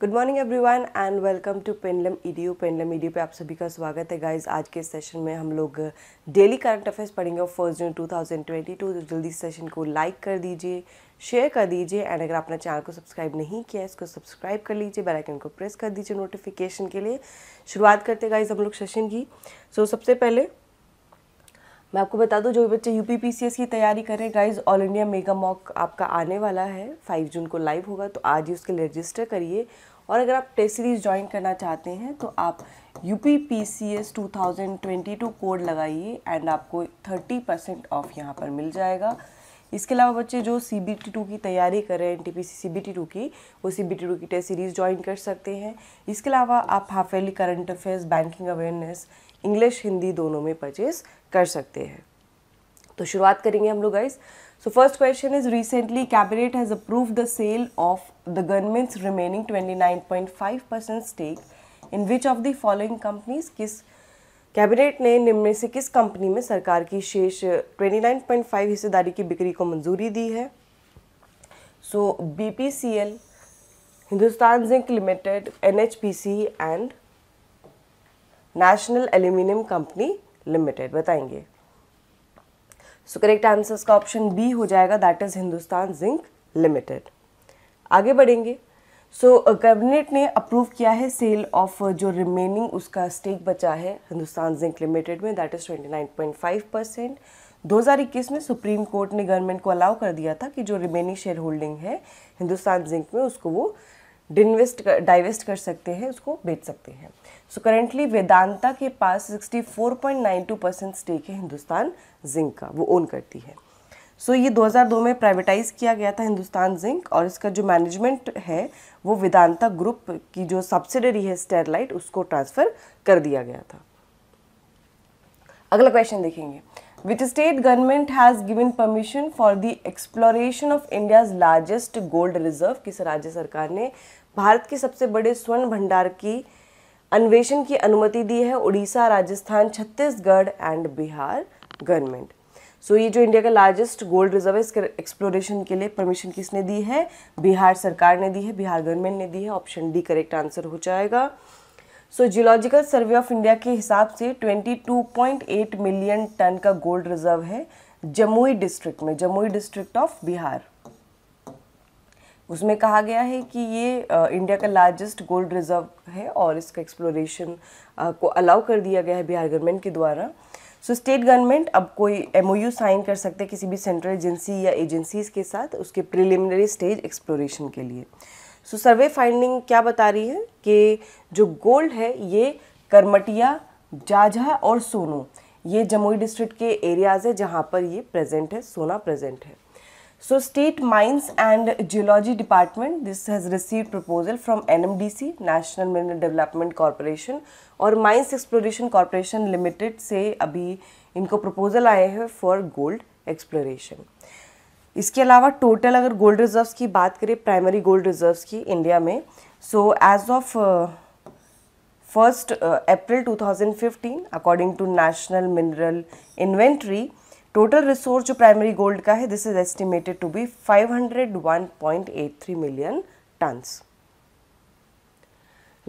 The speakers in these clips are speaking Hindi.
Good morning one and welcome to पेनलम यू पेनलम ईडीयू पे आप सभी का स्वागत है गाइज आज के सेशन में हम लोग डेली करंट अफेयर्स पढ़ेंगे और फर्स्ट जून 2022 तो जल्दी सेशन को लाइक कर दीजिए शेयर कर दीजिए एंड अगर आपने चैनल को सब्सक्राइब नहीं किया है इसको सब्सक्राइब कर लीजिए बेल आइकन को प्रेस कर दीजिए नोटिफिकेशन के लिए शुरुआत करते गाइज हम लोग सेशन की सो so, सबसे पहले मैं आपको बता दूं जो बच्चे यू पी की तैयारी करें guys all India mega mock आपका आने वाला है फाइव जून को लाइव होगा तो आज ही उसके लिए रजिस्टर करिए और अगर आप टेस्ट सीरीज़ ज्वाइन करना चाहते हैं तो आप U P P C S two thousand twenty two code लगाइए एंड आपको थर्टी परसेंट ऑफ यहाँ पर मिल जाएगा इसके अलावा बच्चे जो सी बी टी टू की तैयारी कर रहे हैं N T P C C B T two की वो सी बी टी टू की टेस्ट सीरीज़ ज्वाइन कर सकते हैं इसके अलावा आप half yearly current affairs banking awareness English Hindi दोनों में परचेज़ कर सकते हैं तो शुरुआत करेंगे हम लोग guys so first question is recently cabinet has approve the sale of the government's remaining 29.5 percent stake in which of the following companies किस कैबिनेट ने निम्न से किस कंपनी में सरकार की शेष 29.5 हिस्सेदारी की बिक्री को मंजूरी दी है so B P C L Hindustan zinc limited N H P C and national aluminium company limited बताएंगे सो करेक्ट आंसर का ऑप्शन बी हो जाएगा that is Hindustan zinc limited आगे बढ़ेंगे सो so, कैबिनेट ने अप्रूव किया है सेल ऑफ जो रिमेनिंग उसका स्टेक बचा है हिंदुस्तान जिंक लिमिटेड में दैट इज़ 29.5 परसेंट दो में सुप्रीम कोर्ट ने गवर्नमेंट को अलाउ कर दिया था कि जो रिमेनिंग शेयर होल्डिंग है हिंदुस्तान जिंक में उसको वो डिन्वेस्ट कर डाइवेस्ट कर सकते हैं उसको बेच सकते हैं सो करेंटली वेदांता के पास 64.92 परसेंट स्टेक है हिंदुस्तान जिंक का वो ओन करती है सो so, ये 2002 में प्राइवेटाइज किया गया था हिंदुस्तान जिंक और इसका जो मैनेजमेंट है वो वेदांता ग्रुप की जो सब्सिडरी है स्टेरलाइट उसको ट्रांसफ़र कर दिया गया था अगला क्वेश्चन देखेंगे which state government has given permission for the exploration of India's largest gold reserve किस राज्य सरकार ने भारत के सबसे बड़े स्वर्ण भंडार की अन्वेषण की अनुमति दी है Orissa Rajasthan Chhattisgarh and Bihar government so ये जो इंडिया का लार्जेस्ट गोल्ड रिजर्व है इसके एक्सप्लोरेशन के लिए परमिशन किसने दी है बिहार सरकार ने दी है बिहार गवर्नमेंट ने दी है ऑप्शन डी करेक्ट आंसर हो जाएगा so geological survey of India के हिसाब से 22.8 मिलियन टन का गोल्ड रिजर्व है जमुई डिस्ट्रिक्ट में जमुई डिस्ट्रिक्ट ऑफ बिहार उसमें कहा गया है कि ये इंडिया का लार्जेस्ट गोल्ड रिजर्व है और इसका एक्सप्लोरेशन को अलाउ कर दिया गया है बिहार गवर्नमेंट के द्वारा सो स्टेट गवर्नमेंट अब कोई एम साइन कर सकते हैं किसी भी सेंट्रल एजेंसी या एजेंसीज़ के साथ उसके प्रिलिमिनरी स्टेज एक्सप्लोरेशन के लिए सो सर्वे फाइंडिंग क्या बता रही है कि जो गोल्ड है ये करमटिया जाझा और सोनू ये जमुई डिस्ट्रिक्ट के एरियाज़ है जहाँ पर ये प्रेजेंट है सोना प्रेजेंट है so state mines and geology department this has receive proposal from NMDC national mineral development corporation और माइंस एक्सप्लोरेशन कॉरपोरेशन लिमिटेड से अभी इनको प्रपोजल आए हैं फॉर गोल्ड एक्सप्लोरेशन इसके अलावा टोटल अगर गोल्ड रिजर्व्स की बात करें प्राइमरी गोल्ड रिजर्व्स की इंडिया में so as of first April 2015 according to national mineral inventory total resource जो प्राइमरी गोल्ड का है this is estimated to be 501.83 million tons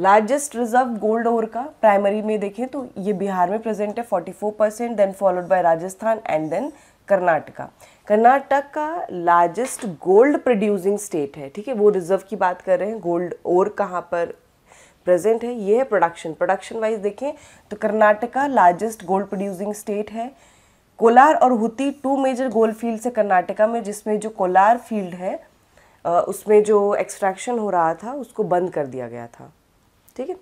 largest reserve gold ore का प्राइमरी में देखें तो ये बिहार में प्रेजेंट है 44 percent then followed by Rajasthan and then Karnataka Karnataka का लार्जेस्ट गोल्ड प्रोड्यूसिंग स्टेट है ठीक है वो रिजर्व की बात कर रहे हैं गोल्ड और कहाँ पर प्रेजेंट है ये है प्रोडक्शन प्रोडक्शन वाइज देखें तो Karnataka largest gold producing state है कोलार और Hutti two major gold field से कर्नाटका में जिसमें जो कोलार फील्ड है उसमें जो एक्सट्रैक्शन हो रहा था उसको बंद कर दिया गया था ठीक है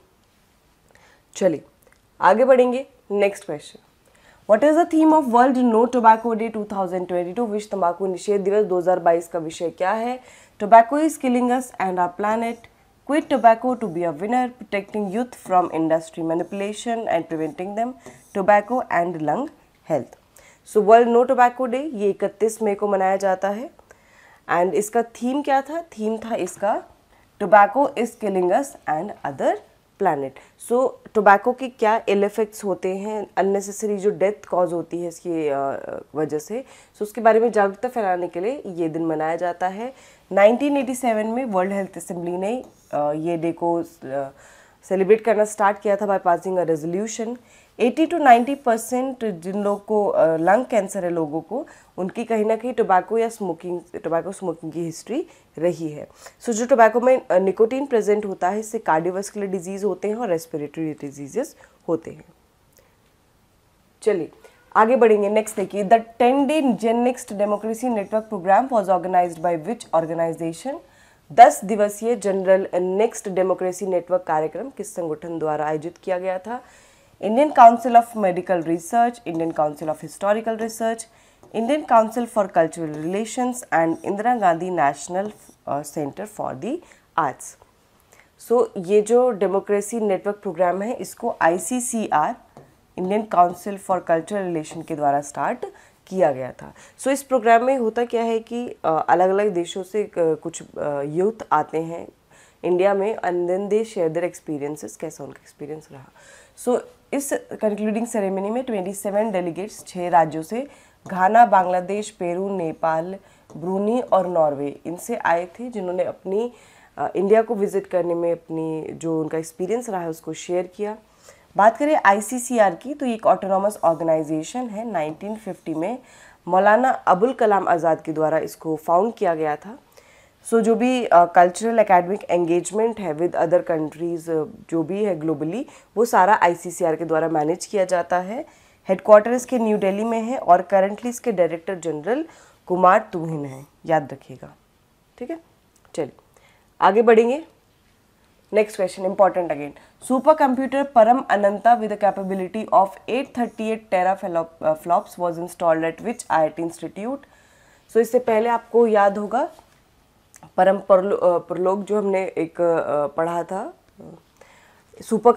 चलिए आगे बढ़ेंगे next question what is the theme of world no tobacco day 2022 विश्व तंबाकू निषेध दिवस 2022 का विषय क्या है tobacco is killing us and our planet quit tobacco to be a winner protecting youth from industry manipulation and preventing them tobacco and lung health so world no tobacco day ये इकतीस मई को मनाया जाता है एंड इसका थीम क्या था थीम था इसका tobacco is killing us and other planet so tobacco के क्या इल इफ़ेक्ट्स होते हैं अननेसेसरी जो डेथ कॉज होती है इसकी वजह से सो so, उसके बारे में जागरूकता फैलाने के लिए ये दिन मनाया जाता है 1987 में वर्ल्ड हेल्थ असम्बली ने ये डे को सेलिब्रेट करना स्टार्ट किया था by passing a resolution 80 to 90 percent जिन लोग को लंग कैंसर है लोगों को उनकी कहीं ना कहीं टोबैको या स्मोकिंग टोबैको स्मोकिंग की हिस्ट्री रही है सो so, जो टोबैको में निकोटीन प्रेजेंट होता है इससे कार्डियोवास्कुलर डिजीज़ होते हैं और रेस्पिरेटरी डिजीजेस होते हैं चलिए आगे बढ़ेंगे नेक्स्ट देखिए the ten day gen next democracy network program was organize by which organization दस दिवसीय जनरल नेक्स्ट डेमोक्रेसी नेटवर्क कार्यक्रम किस संगठन द्वारा आयोजित किया गया था Indian Council of Medical Research, Indian Council of Historical Research, Indian Council for Cultural Relations and Indira Gandhi National uh, Center for the Arts. so, ये जो Democracy Network Program है इसको ICCR, Indian Council for Cultural relation के द्वारा start किया गया था सो so, इस प्रोग्राम में होता क्या है कि अलग अलग देशों से कुछ यूथ आते हैं इंडिया में and then they share their experiences कैसा उनका एक्सपीरियंस रहा सो so, इस कंक्लूडिंग सेरेमनी में 27 डेलीगेट्स छः राज्यों से Ghana Bangladesh Peru Nepal Brunei और नॉर्वे इनसे आए थे जिन्होंने अपनी इंडिया को विज़िट करने में अपनी जो उनका एक्सपीरियंस रहा है उसको शेयर किया बात करें आईसीसीआर की तो एक ऑटोनॉमस ऑर्गेनाइजेशन है 1950 में मौलाना अबुल कलाम आज़ाद के द्वारा इसको फाउंड किया गया था सो so, जो भी कल्चरल एकेडमिक एंगेजमेंट है विद अदर कंट्रीज़ जो भी है ग्लोबली वो सारा आईसीसीआर के द्वारा मैनेज किया जाता है हेडक्वार्टर इसके न्यू दिल्ली में है और करंटली इसके डायरेक्टर जनरल कुमार तुहिन हैं याद रखिएगा ठीक है चलिए आगे बढ़ेंगे next question important again super computer Param Ananta with capability of 838 tera flops was installed at which T institute so इससे पहले आपको याद होगा परम परलो परलोक जो हमने एक पढ़ा था super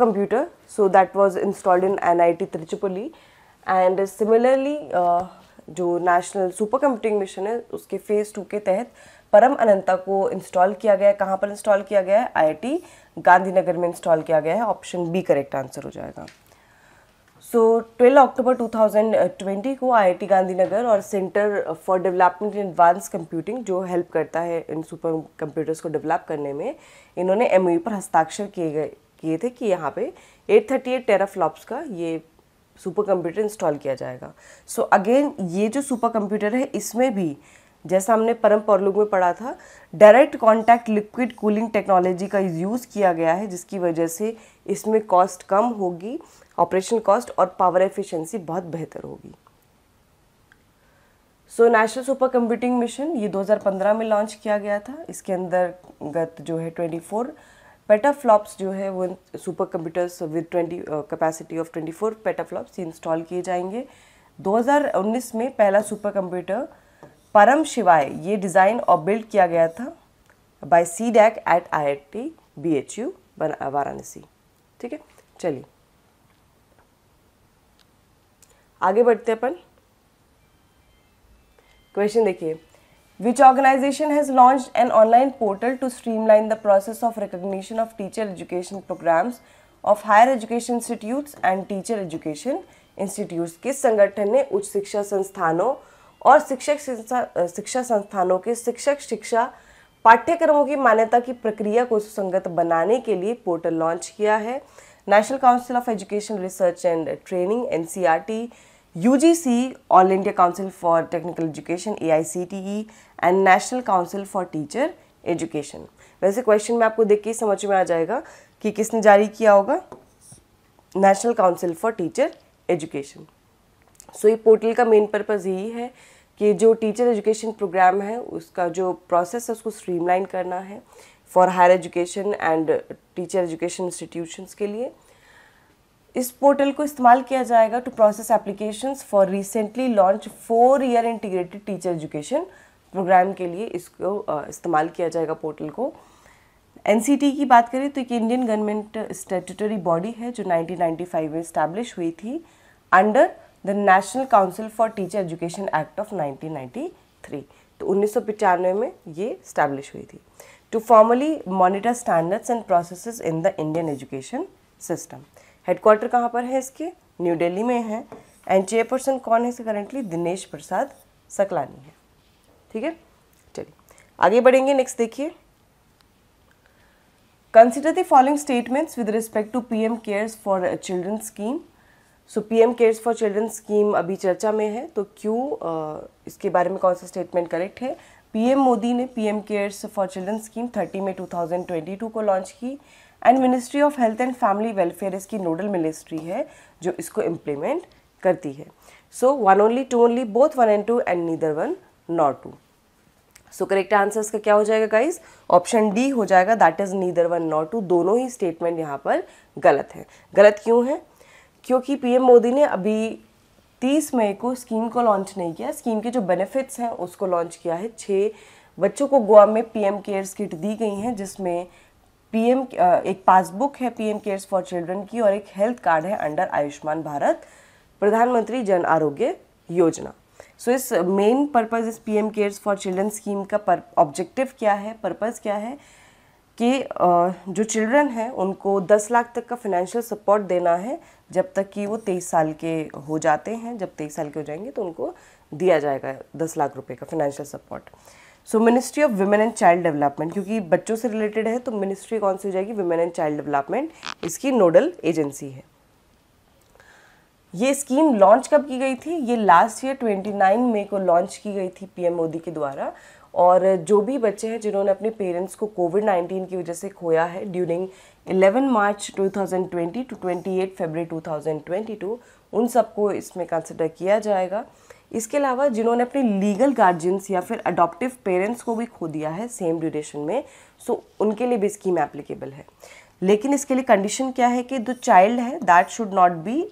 so that that installed in N I T and and similarly जो नेशनल सुपर कंप्यूटिंग मिशन है उसके फेज़ टू के तहत परम अनंता को इंस्टॉल किया गया है कहाँ पर इंस्टॉल किया गया है आईआईटी गांधीनगर में इंस्टॉल किया गया है ऑप्शन बी करेक्ट आंसर हो जाएगा सो ट्वेल्व अक्टूबर 2020 को आईआईटी गांधीनगर और centre for development in advance computing जो हेल्प करता है इन सुपर कंप्यूटर्स को डेवलप करने में इन्होंने एम e पर हस्ताक्षर किए गए किए थे कि यहाँ पे 838 थर्टी टेराफ्लॉप्स का ये सुपर कंप्यूटर इंस्टॉल किया जाएगा सो so, अगेन ये जो सुपर कंप्यूटर है इसमें भी जैसा हमने परम पौरलुग में पढ़ा था direct contact liquid cooling technology का यूज़ किया गया है जिसकी वजह से इसमें कॉस्ट कम होगी ऑपरेशन कॉस्ट और पावर एफिशिएंसी बहुत बेहतर होगी so national super computing mission ये 2015 में लॉन्च किया गया था इसके अंदर गत जो है 24 पेटाफ्लॉप्स जो है वो super computers with 20 capacity of 24 petaflops install किए जाएंगे 2019 में पहला सुपर कंप्यूटर परम शिवाय ये डिज़ाइन और बिल्ड किया गया था by C DAC at I I T B H U Varanasi ठीक है चलिए आगे बढ़ते अपन क्वेश्चन देखिए which organization has launch an online portal to streamline the process of recognition of teacher education programs of higher education institutes and teacher education institutes किस संगठन ने उच्च शिक्षा संस्थानों और शिक्षक शिक्षा संस्थानों के शिक्षक शिक्षा पाठ्यक्रमों की मान्यता की प्रक्रिया को सुसंगत बनाने के लिए पोर्टल लॉन्च किया है national council of education research and training N C R T U G C all India council for technical education A I C T E and national council for teacher education वैसे क्वेश्चन में आपको देख के समझ में आ जाएगा कि किसने जारी किया होगा national council for teacher education so ये पोर्टल का मेन पर्पज़ यही है कि जो टीचर एजुकेशन प्रोग्राम है उसका जो प्रोसेस है उसको स्ट्रीमलाइन करना है for higher education and teacher education institutions के लिए इस पोर्टल को इस्तेमाल किया जाएगा to process application for recently launch four year integrated teacher education program के लिए इसको इस्तेमाल किया जाएगा पोर्टल को एन की बात करें तो एक इंडियन गवर्नमेंट स्टेटूटरी बॉडी है जो 1995 में इस्टेब्लिश हुई थी under the national council for teacher education act of 1993 तो उन्नीस में ये इस्टेब्लिश हुई थी to formally monitor standards and processes in the Indian education system. Headquarter कहाँ पर है इसके New Delhi में है and chairperson कौन है इसे currently Dinesh Prasad Saklani है ठीक है चलिए आगे बढ़ेंगे next देखिए consider the following statements with respect to pm cares for children scheme So PM Cares for Children Scheme अभी चर्चा में है तो क्यों इसके बारे में कौन सा statement correct है पीएम मोदी ने PM cares for children scheme 30 मई 2022 को लॉन्च की and ministry of health and family welfare इसकी नोडल मिनिस्ट्री है जो इसको इम्प्लीमेंट करती है so one only two only both one and two and neither one not two so correct answer इसका क्या हो जाएगा गाइज ऑप्शन डी हो जाएगा that is neither one not two दोनों ही स्टेटमेंट यहाँ पर गलत है गलत क्यों है क्योंकि पीएम मोदी ने अभी तीस मई को स्कीम को लॉन्च नहीं किया स्कीम के जो बेनिफिट्स हैं उसको लॉन्च किया है छः बच्चों को गोवा में पीएम केयर्स किट दी गई हैं जिसमें पीएम एक पासबुक है पीएम केयर्स फॉर चिल्ड्रन की और एक हेल्थ कार्ड है अंडर आयुष्मान भारत प्रधानमंत्री जन आरोग्य योजना सो इस मेन पर्पज़ इस PM cares for children scheme का ऑब्जेक्टिव क्या है पर्पज़ क्या है कि जो चिल्ड्रन हैं उनको दस लाख तक का फिनेंशियल सपोर्ट देना है जब तक कि वो तेईस साल के हो जाते हैं जब तेईस साल के हो जाएंगे तो उनको दिया जाएगा दस लाख रुपए का financial support so ministry of women and child development क्योंकि बच्चों से रिलेटेड है तो मिनिस्ट्री कौन सी हो जाएगी वुमेन एंड चाइल्ड डेवलपमेंट इसकी नोडल एजेंसी है ये स्कीम लॉन्च कब की गई थी ये लास्ट ईयर 29 मई को लॉन्च की गई थी पीएम मोदी के द्वारा और जो भी बच्चे हैं जिन्होंने अपने पेरेंट्स को कोविड 19 की वजह से खोया है ड्यूरिंग 11 मार्च 2020 टू 28 फरवरी 2022 उन सबको इसमें कंसिडर किया जाएगा इसके अलावा जिन्होंने अपने लीगल गार्जियंस या फिर अडॉप्टिव पेरेंट्स को भी खो दिया है सेम ड्यूरेशन में सो उनके लिए भी स्कीम एप्लीकेबल है लेकिन इसके लिए कंडीशन क्या है कि द चाइल्ड है that should not be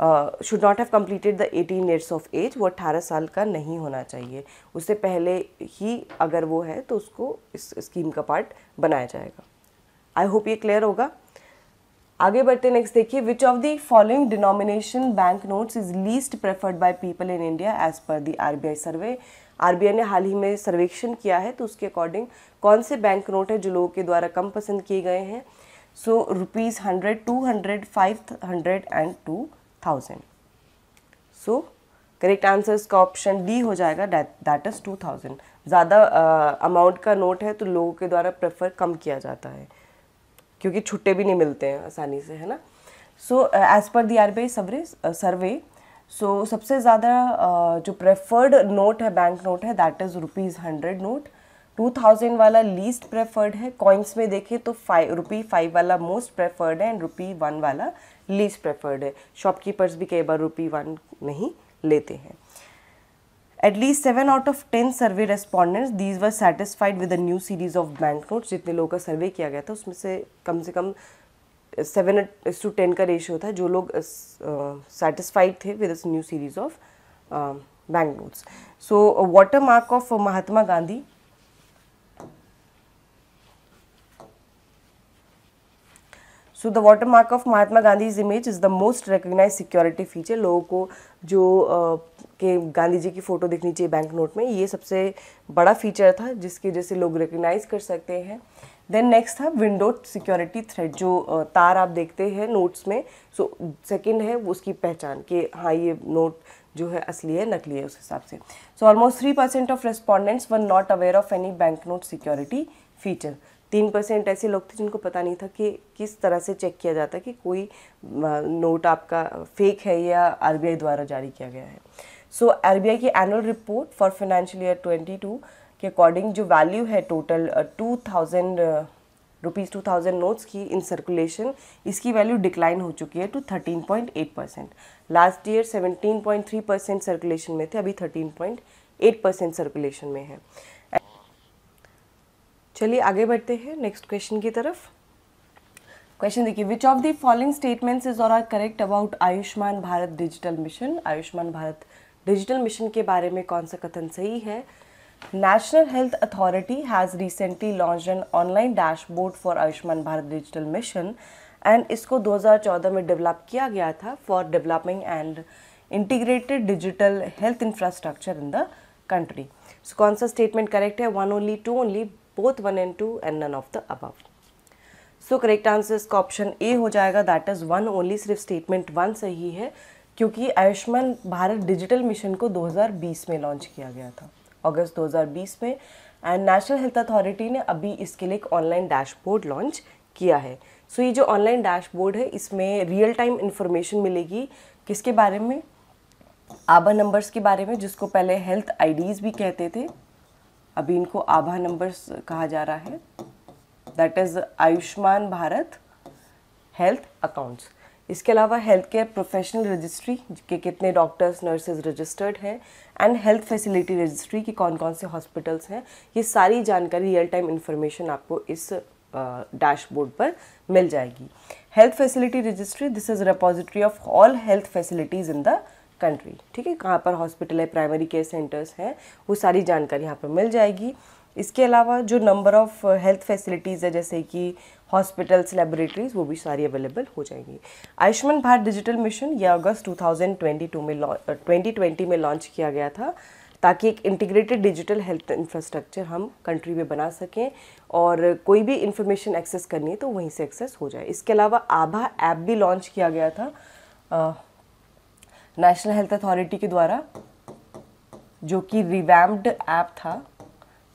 should not have completed the 18 years of age वो 18 साल का नहीं होना चाहिए उससे पहले ही अगर वो है तो उसको इस स्कीम का पार्ट बनाया जाएगा आई होप ये क्लियर होगा आगे बढ़ते नेक्स्ट देखिए which of the following denomination bank notes is least preferred by people in India as per the आई सर्वे आई ने हाल ही में सर्वेक्षण किया है तो उसके अकॉर्डिंग कौन से बैंक नोट है जो लोगों के द्वारा कम पसंद किए गए हैं so rupees hundred two hundred five hundred and two thousand so correct answer इसका ऑप्शन डी हो जाएगा दैट इज़ टू थाउजेंड ज़्यादा अमाउंट का नोट है तो लोगों के द्वारा प्रेफर कम किया जाता है क्योंकि छुट्टे भी नहीं मिलते हैं आसानी से है ना so as per the R B I सर्वे सर्वे सो सबसे ज़्यादा uh, जो प्रेफर्ड नोट है बैंक नोट है that is rupees hundred note two thousand वाला लीस्ट प्रेफर्ड है कॉइन्स में देखें तो फाइव रुपी फाइव वाला मोस्ट प्रेफर्ड है एंड रुपी वन वाला लीज प्रेफर्ड है शॉपकीपर्स भी कई बार रुपी वन नहीं लेते हैं at least seven out of ten survey respondents these were satisfied with the new series of bank note जितने लोगों का सर्वे किया गया था उसमें से कम से कम सेवन टू टेन का रेशियो था जो लोग सेटिस्फाइड uh, थे with new series of bank notes so watermark of Mahatma Gandhi so the watermark of Mahatma Gandhi image is the most recognise security feature लोगों को जो के गांधी जी की फ़ोटो दिखनी चाहिए बैंक नोट में ये सबसे बड़ा फीचर था जिसकी वजह से लोग रिकग्नाइज कर सकते हैं देन नेक्स्ट था विंडो सिक्योरिटी थ्रेड जो तार आप देखते हैं नोट्स में सो so, सेकंड है उसकी पहचान कि हाँ ये नोट जो है असली है नकली है उस हिसाब से so almost three percent of respondents one not aware of any bank note security feature तीन परसेंट ऐसे लोग थे जिनको पता नहीं था कि किस तरह से चेक किया जाता है कि कोई नोट आपका फेक है या आर द्वारा जारी किया गया है सो आर की annual report for financial year twenty के अकॉर्डिंग जो वैल्यू है total two thousand rupees two thousand notes की इन सर्कुलेशन इसकी वैल्यू डिक्लाइन हो चुकी है to thirteen point eight percent last year seventeen point three percent circulation में थे अभी thirteen point eight percent circulation में है चलिए आगे बढ़ते हैं नेक्स्ट क्वेश्चन की तरफ क्वेश्चन देखिए which of the following statements is or are correct about Ayushman Bharat digital mission Ayushman Bharat digital mission के बारे में कौन सा कथन सही है national health authority has recently launch an online dashboard for Ayushman Bharat digital mission and इसको 2014 में डेवलप किया गया था for developing and integrated digital health infrastructure in the country so कौन सा स्टेटमेंट करेक्ट है one only two only both one and two and none of the above so correct answer इसका ऑप्शन ए हो जाएगा दैट इज़ वन ओनली सिर्फ स्टेटमेंट वन सही है क्योंकि आयुष्मान भारत डिजिटल मिशन को 2020 में लॉन्च किया गया था अगस्त 2020 में एंड नेशनल हेल्थ अथॉरिटी ने अभी इसके लिए एक ऑनलाइन डैशबोर्ड लॉन्च किया है सो so, ये जो ऑनलाइन डैशबोर्ड है इसमें रियल टाइम इन्फॉर्मेशन मिलेगी किसके बारे में आबा नंबर्स के बारे में जिसको पहले हेल्थ आईडीज़ भी कहते थे अभी इनको आभा नंबर्स कहा जा रहा है that is Ayushman Bharat health accounts इसके अलावा हेल्थ केयर प्रोफेशनल रजिस्ट्री के कितने डॉक्टर्स नर्सेज रजिस्टर्ड हैं एंड हेल्थ फैसिलिटी रजिस्ट्री की कौन कौन से हॉस्पिटल्स हैं ये सारी जानकारी रियल टाइम इंफॉर्मेशन आपको इस डैशबोर्ड पर मिल जाएगी health facility registry this is repository of all health facilities in the country ठीक है कहाँ पर हॉस्पिटल है प्राइमरी केयर सेंटर्स हैं वो सारी जानकारी यहाँ पर मिल जाएगी इसके अलावा जो नंबर ऑफ़ हेल्थ फैसिलिटीज़ है जैसे कि हॉस्पिटल्स लेबोरेटरीज वो भी सारी अवेलेबल हो जाएंगी आयुष्मान भारत डिजिटल मिशन ये अगस्त 2022 में ट्वेंटी ट्वेंटी में लॉन्च किया गया था ताकि एक इंटीग्रेटेड डिजिटल हेल्थ इंफ्रास्ट्रक्चर हम कंट्री में बना सकें और कोई भी इंफॉर्मेशन एक्सेस करनी है तो वहीं से एक्सेस हो जाए इसके अलावा आभा ऐप भी लॉन्च किया गया था नेशनल हेल्थ अथॉरिटी के द्वारा जो कि रिवैम्ड ऐप था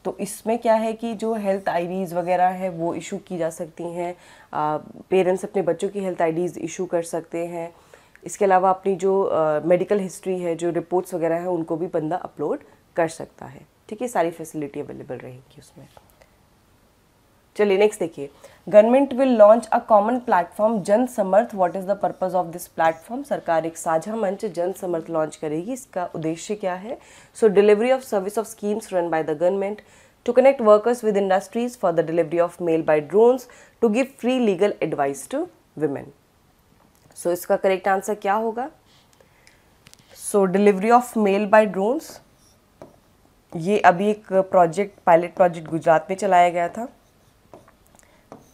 तो इसमें क्या है कि जो हेल्थ आईडीज़ वगैरह है वो इशू की जा सकती हैं पेरेंट्स अपने बच्चों की हेल्थ आईडीज़ इशू कर सकते हैं इसके अलावा अपनी जो मेडिकल हिस्ट्री है जो रिपोर्ट्स वगैरह हैं उनको भी बंदा अपलोड कर सकता है ठीक है सारी फैसिलिटी अवेलेबल रहेगी उसमें चलिए नेक्स्ट देखिए government will launch a common platform Jan Samarth what is the purpose of this platform सरकार एक साझा मंच जन समर्थ लॉन्च करेगी इसका उद्देश्य क्या है so delivery of service of schemes run by the government to connect workers with industries for the delivery of mail by drones to give free legal advice to women so इसका करेक्ट आंसर क्या होगा so delivery of mail by drones ये अभी एक प्रोजेक्ट पायलट प्रोजेक्ट गुजरात में चलाया गया था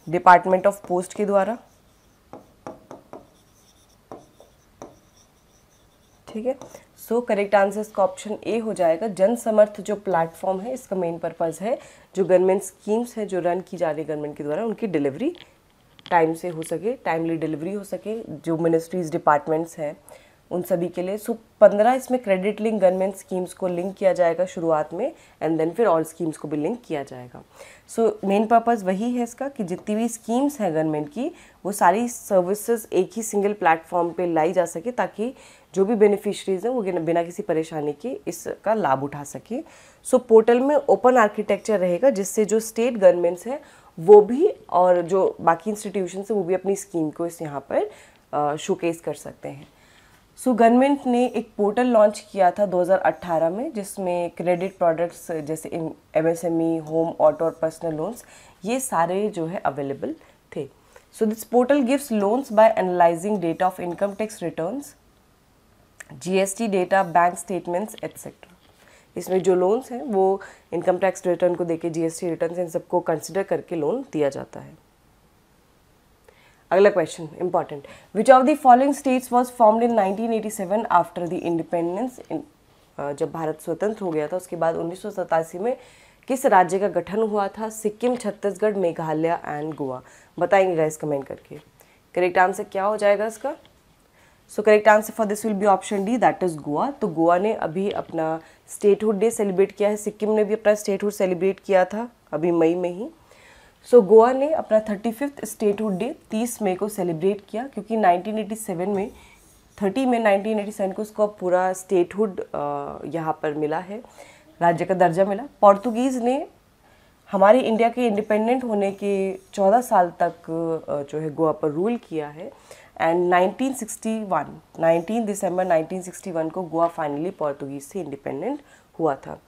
डिपार्टमेंट ऑफ पोस्ट के द्वारा ठीक है सो करेक्ट आंसर इसका ऑप्शन ए हो जाएगा जन समर्थ जो प्लेटफॉर्म है इसका मेन पर्पज़ है जो गवर्नमेंट स्कीम्स हैं जो रन की जा रही है गवर्नमेंट के द्वारा उनकी डिलीवरी टाइम से हो सके टाइमली डिलीवरी हो सके जो मिनिस्ट्रीज डिपार्टमेंट्स हैं उन सभी के लिए सो पंद्रह इसमें क्रेडिट लिंक गवर्नमेंट स्कीम्स को लिंक किया जाएगा शुरुआत में एंड देन फिर ऑल स्कीम्स को भी लिंक किया जाएगा सो मेन पर्पज़ वही है इसका कि जितनी भी स्कीम्स हैं गवर्नमेंट की वो सारी सर्विसेज एक ही सिंगल प्लेटफॉर्म पे लाई जा सके ताकि जो भी बेनिफिशरीज हैं वो बिना किसी परेशानी के इसका लाभ उठा सके सो so, पोर्टल में ओपन आर्किटेक्चर रहेगा जिससे जो स्टेट गवर्नमेंट्स हैं वो भी और जो बाकी इंस्टीट्यूशन हैं वो भी अपनी स्कीम को इस यहाँ पर शोकेस कर सकते हैं सो गवर्नमेंट ने एक पोर्टल लॉन्च किया था 2018 में जिसमें क्रेडिट प्रोडक्ट्स जैसे एमएसएमई होम ऑटो और पर्सनल लोन्स ये सारे जो है अवेलेबल थे so this portal gives loans by analysing data of income tax returns GST data bank statements etcetera इसमें जो लोन्स हैं वो इनकम टैक्स रिटर्न को एस टी रिटर्न इन सबको कंसिडर करके लोन दिया जाता है अगला question important which of the following states was formed in 1987 after the independence जब भारत स्वतंत्र हो गया था उसके बाद उन्नीस में किस राज्य का गठन हुआ था सिक्किम छत्तीसगढ़ मेघालय एंड गोवा बताएंगे गाइस कमेंट करके करेक्ट आंसर क्या हो जाएगा इसका so correct answer for this will be option D that is Goa तो गोवा ने अभी अपना स्टेटहुड डे सेलिब्रेट किया है सिक्किम ने भी अपना स्टेटहुड सेलिब्रेट किया था अभी मई में ही सो so, गोवा ने अपना थर्टी फिफ्थ स्टेटहुड डे तीस मई को सेलिब्रेट किया क्योंकि 1987 में 30 में 1987 को उसको पूरा स्टेटहुड यहाँ पर मिला है राज्य का दर्जा मिला पोर्तुगीज़ ने हमारे इंडिया के इंडिपेंडेंट होने के चौदह साल तक जो है गोवा पर रूल किया है एंड 1961 19 दिसंबर 1961 को गोवा फाइनली पोर्तुगीज़ से इंडिपेंडेंट हुआ था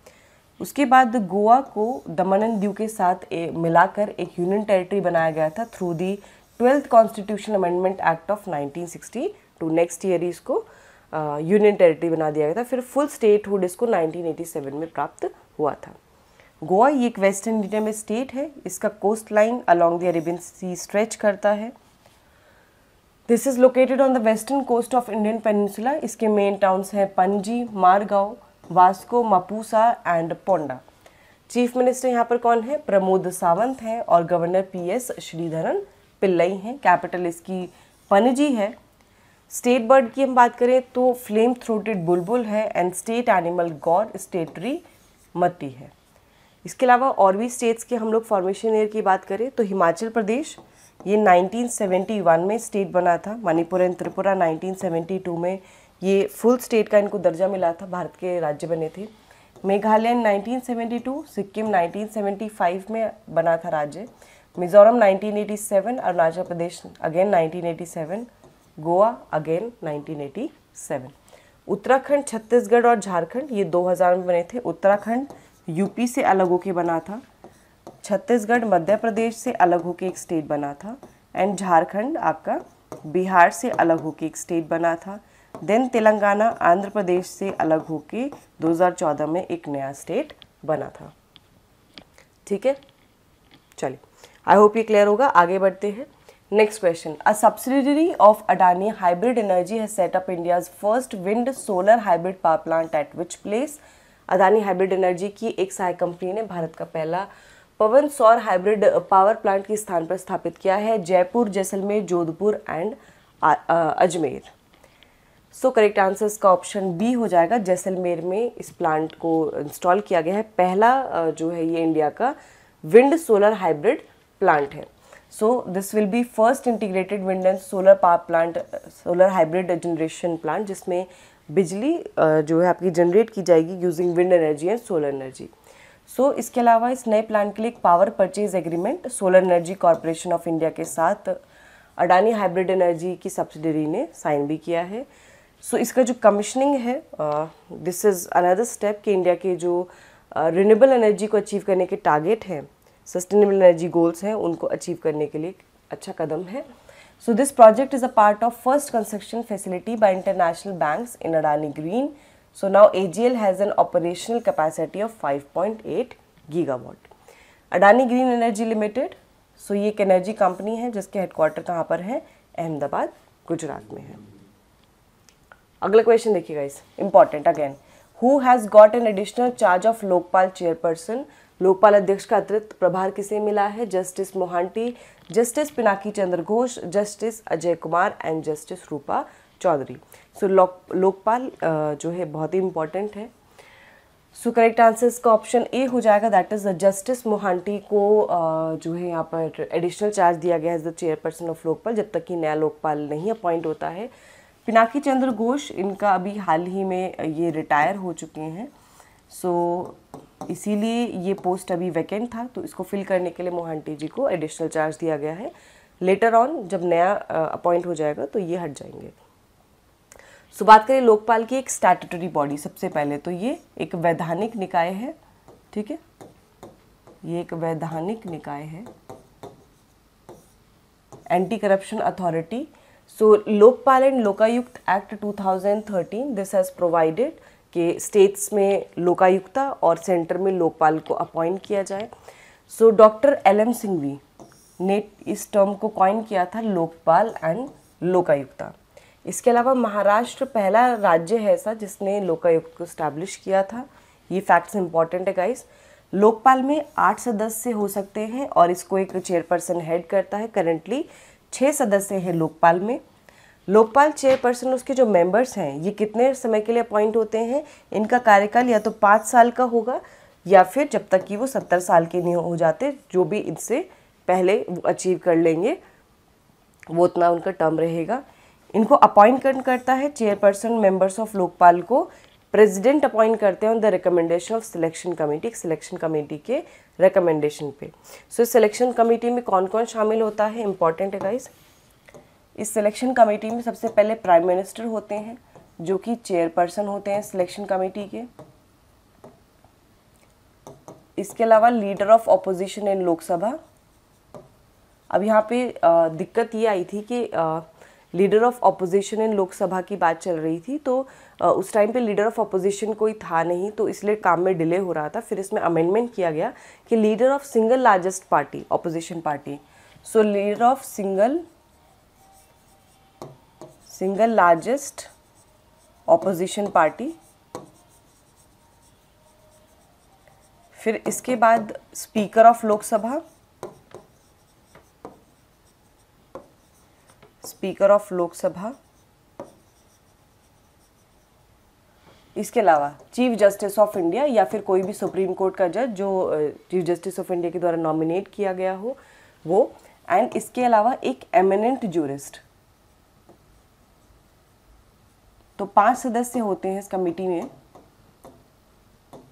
उसके बाद गोवा को दमन एंड दीव के साथ ए, मिलाकर एक यूनियन टेरिटरी बनाया गया था through the twelfth constitution amendment act of 1962 next year इसको यूनियन टेरिटरी बना दिया गया था फिर फुल स्टेटहुड इसको 1987 में प्राप्त हुआ था गोवा ये एक वेस्टर्न इंडिया में स्टेट है इसका coastline along the Arabian sea stretch करता है this is located on the western coast of Indian peninsula इसके मेन टाउन्स हैं Panaji Margao Vasco Mapusa and Ponda chief minister यहाँ पर कौन है प्रमोद सावंत हैं और governor P S Sreedharan Pillai हैं कैपिटल इसकी पनजी है स्टेट बर्ड की हम बात करें तो फ्लेम थ्रोटेड बुलबुल है and state animal gaur state tree matti है इसके अलावा और भी स्टेट्स के हम लोग फॉर्मेशन ईयर की बात करें तो हिमाचल प्रदेश ये 1971 में स्टेट बना था मणिपुर एंड त्रिपुरा 1972 में ये फुल स्टेट का इनको दर्जा मिला था भारत के राज्य बने थे मेघालय 1972, सिक्किम 1975 में बना था राज्य मिज़ोरम 1987, अरुणाचल प्रदेश अगेन 1987, गोवा अगेन 1987, उत्तराखंड छत्तीसगढ़ और झारखंड ये 2000 में बने थे उत्तराखंड यूपी से अलग होके बना था छत्तीसगढ़ मध्य प्रदेश से अलग होके एक स्टेट बना था एंड झारखंड आपका बिहार से अलग होके एक स्टेट बना था देन तेलंगाना आंध्र प्रदेश से अलग होके 2014 में एक नया स्टेट बना था ठीक है चलिए आई होप ये क्लियर होगा आगे बढ़ते हैं next question a subsidiary of Adani hybrid energy has set up India's first wind solar hybrid power plant at which place Adani hybrid energy की एक सहायक कंपनी ने भारत का पहला पवन सौर हाइब्रिड पावर प्लांट के स्थान पर स्थापित किया है Jaipur Jaisalmer Jodhpur and Ajmer so correct answer इसका ऑप्शन बी हो जाएगा जैसलमेर में इस प्लांट को इंस्टॉल किया गया है पहला जो है ये इंडिया का विंड सोलर हाइब्रिड प्लांट है so this will be first integrated wind and solar power plant solar hybrid generation plant जिसमें बिजली जो है आपकी जनरेट की जाएगी using wind energy and solar energy so इसके अलावा इस नए प्लांट के लिए एक power purchase agreement solar energy corporation of India के साथ अडानी हाइब्रिड एनर्जी की सब्सिडरी ने साइन भी किया है सो so, इसका जो कमिश्निंग है दिस इज़ अनदर स्टेप कि इंडिया के जो रिनेबल uh, एनर्जी को अचीव करने के टारगेट हैं सस्टेनेबल एनर्जी गोल्स हैं उनको अचीव करने के लिए अच्छा कदम है so this project is a part of first construction facility by international banks in Adani green So now AGL has an operational capacity of 5.8 gigawatt. Adani green energy limited so ये एक एनर्जी कंपनी है जिसके हेडक्वार्टर कहाँ पर है अहमदाबाद गुजरात में है अगला क्वेश्चन देखिए guys important again who has got an additional charge of Lokpal chairperson Lokpal अध्यक्ष का अतिरिक्त प्रभार किसे मिला है justice Mohanty justice Pinaki Chandra Ghosh justice Ajay Kumar and justice Rupa Chaudhary so so, लोक लोकपाल uh, जो है बहुत ही इंपॉर्टेंट है सो करेक्ट आंसर इसका ऑप्शन ए हो जाएगा that is the justice Mohanty को uh, जो है यहाँ पर एडिशनल चार्ज दिया गया है as the chairperson of Lokpal जब तक कि नया लोकपाल नहीं अपॉइंट होता है पिनाकी चंद्र घोष इनका अभी हाल ही में ये रिटायर हो चुके हैं सो so, इसीलिए ये पोस्ट अभी वैकेंट था तो इसको फिल करने के लिए मोहंटी जी को एडिशनल चार्ज दिया गया है लेटर ऑन जब नया अपॉइंट हो जाएगा तो ये हट जाएंगे सो so, बात करें लोकपाल की एक स्टैटूटरी बॉडी सबसे पहले तो ये एक वैधानिक निकाय है ठीक है ये एक वैधानिक निकाय है anti corruption authority so Lokpal and Lokayukta act 2013 this has provided कि स्टेट्स में लोकायुक्ता और सेंटर में लोकपाल को अपॉइंट किया जाए so doctor L M Singhvi ने इस टर्म को कॉइन किया था लोकपाल एंड लोकायुक्ता इसके अलावा महाराष्ट्र पहला राज्य है ऐसा जिसने लोकायुक्त को स्टैब्लिश किया था ये फैक्ट्स इंपॉर्टेंट है गाइस लोकपाल में आठ सदस्य हो सकते हैं और इसको एक चेयरपर्सन हेड करता है करेंटली छः सदस्य हैं लोकपाल में लोकपाल चेयरपर्सन उसके जो मेंबर्स हैं ये कितने समय के लिए अपॉइंट होते हैं इनका कार्यकाल या तो पाँच साल का होगा या फिर जब तक कि वो सत्तर साल के नहीं हो जाते जो भी इनसे पहले वो अचीव कर लेंगे वो उतना उनका टर्म रहेगा इनको अपॉइंट करता है चेयरपर्सन मेंबर्स ऑफ लोकपाल को प्रेसिडेंट अपॉइंट करते हैं on the recommendation of selection committee selection committee के रिकमेंडेशन पे सो so, सिलेक्शन कमेटी में कौन कौन शामिल होता है इंपॉर्टेंट है गाइज इस सिलेक्शन कमेटी में सबसे पहले प्राइम मिनिस्टर होते हैं जो कि चेयरपर्सन होते हैं सिलेक्शन कमेटी के इसके अलावा leader of opposition in Lok Sabha अब यहाँ पे दिक्कत ये आई थी कि leader of opposition in Lok Sabha की बात चल रही थी तो उस टाइम पे लीडर ऑफ अपोजिशन कोई था नहीं तो इसलिए काम में डिले हो रहा था फिर इसमें अमेंडमेंट किया गया कि leader of single largest party opposition party so leader of single single largest opposition party फिर इसके बाद speaker of Lok Sabha speaker of Lok Sabha इसके अलावा चीफ जस्टिस ऑफ इंडिया या फिर कोई भी सुप्रीम कोर्ट का जज जो चीफ जस्टिस ऑफ इंडिया के द्वारा नॉमिनेट किया गया हो वो एंड इसके अलावा एक एमिनेंट जूरिस्ट तो पांच सदस्य होते हैं इस कमेटी में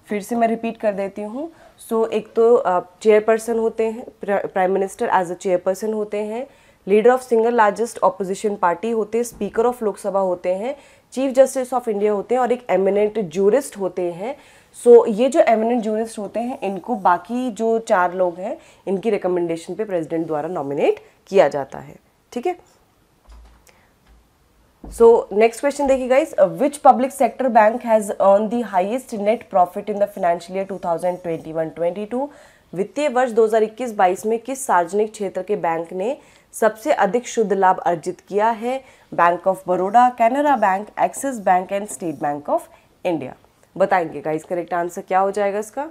फिर से मैं रिपीट कर देती हूँ सो so, एक तो चेयरपर्सन होते हैं prime minister as a chairperson होते हैं leader of single largest opposition party होते हैं स्पीकर ऑफ लोकसभा होते हैं चीफ जस्टिस ऑफ इंडिया होते हैं और एक एमिनेंट जूरिस्ट होते हैं सो so, ये जो एमिनेंट जूरिस्ट होते हैं इनको बाकी जो चार लोग हैं इनकी रिकमेंडेशन पे प्रेसिडेंट द्वारा नॉमिनेट किया जाता है ठीक है सो नेक्स्ट क्वेश्चन देखिए guys, which public sector bank has earn the highest net profit in the financial year year 2021-22? वित्तीय वर्ष 2021-22 में किस सार्वजनिक क्षेत्र के बैंक ने सबसे अधिक शुद्ध लाभ अर्जित किया है bank of Baroda Canara bank Axis bank and state bank of India बताएंगे गाइस करेक्ट आंसर क्या हो जाएगा इसका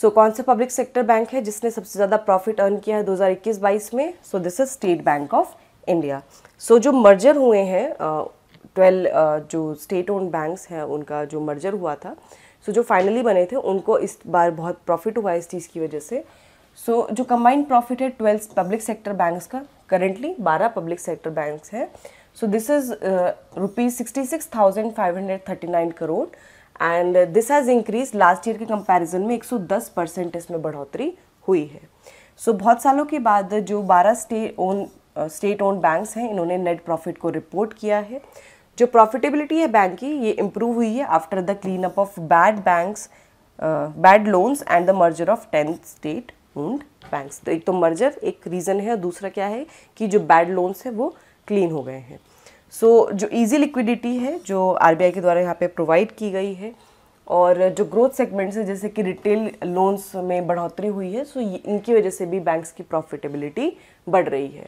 सो so, कौन सा पब्लिक सेक्टर बैंक है जिसने सबसे ज़्यादा प्रॉफिट अर्न किया है 2021-22 में so this is state bank of India so जो मर्जर हुए हैं ट्वेल्व uh, uh, जो स्टेट ओन बैंक्स हैं उनका जो मर्जर हुआ था सो so, जो फाइनली बने थे उनको इस बार बहुत प्रॉफिट हुआ है इस चीज़ की वजह से सो so, जो कंबाइंड प्रॉफिट है ट्वेल्व पब्लिक सेक्टर बैंक्स का करेंटली बारह पब्लिक सेक्टर बैंक्स हैं so this is rupees sixty six thousand five hundred thirty nine crore and this has increase last year के कंपैरिजन में 110 परसेंट इसमें बढ़ोतरी हुई है सो so, बहुत सालों के बाद जो 12 state own state own banks हैं इन्होंने नेट प्रॉफिट को रिपोर्ट किया है जो प्रॉफिटेबिलिटी है बैंक की ये इम्प्रूव हुई है after the clean up of bad banks bad loans and the merger of tenth state owned banks तो एक तो मर्जर एक रीज़न है और दूसरा क्या है कि जो बैड लोन्स हैं वो क्लीन हो गए हैं सो so, जो ईजी लिक्विडिटी है जो आर के द्वारा यहाँ पे प्रोवाइड की गई है और जो ग्रोथ सेगमेंट्स है जैसे कि रिटेल लोन्स में बढ़ोतरी हुई है सो so इनकी वजह से भी बैंक्स की प्रॉफिटेबिलिटी बढ़ रही है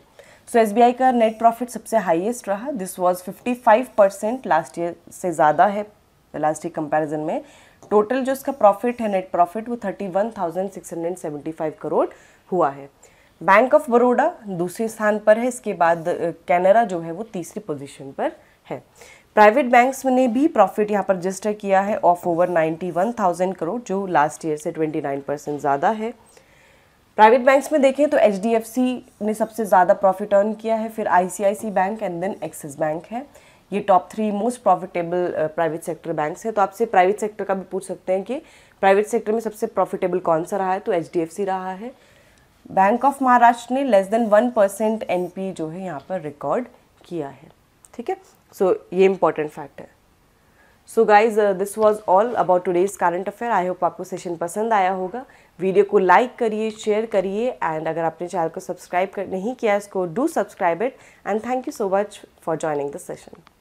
सो so, एस का नेट प्रॉफिट सबसे हाईएस्ट रहा दिस वाज 55 परसेंट लास्ट ईयर से ज़्यादा है लास्ट ईयर कंपैरिजन में टोटल जो इसका प्रॉफिट है नेट प्रॉफिट वो thirty one thousand six hundred seventy five crore हुआ है बैंक ऑफ बड़ौदा दूसरे स्थान पर है इसके बाद कैनरा जो है वो तीसरी पोजीशन पर है प्राइवेट बैंक्स ने भी प्रॉफिट यहाँ पर रजिस्टर किया है of over ninety one thousand crore जो लास्ट ईयर से ट्वेंटी नाइन परसेंट ज़्यादा है प्राइवेट बैंक्स में देखें तो एच ने सबसे ज़्यादा प्रॉफिट अर्न किया है फिर I bank and then Axis bank है ये top three most profitable private sector banks हैं तो आपसे प्राइवेट सेक्टर का भी पूछ सकते हैं कि प्राइवेट सेक्टर में सबसे प्रॉफिटेबल कौन सा रहा है तो एच रहा है बैंक ऑफ महाराष्ट्र ने लेस देन वन परसेंट एन जो है यहाँ पर रिकॉर्ड किया है ठीक है सो ये इंपॉर्टेंट फैक्ट है so guys this was all about today's current affair I hope आपको सेशन पसंद आया होगा वीडियो को लाइक करिए शेयर करिए एंड अगर आपने चैनल को सब्सक्राइब नहीं किया इसको do subscribe it and thank you so much for joining the session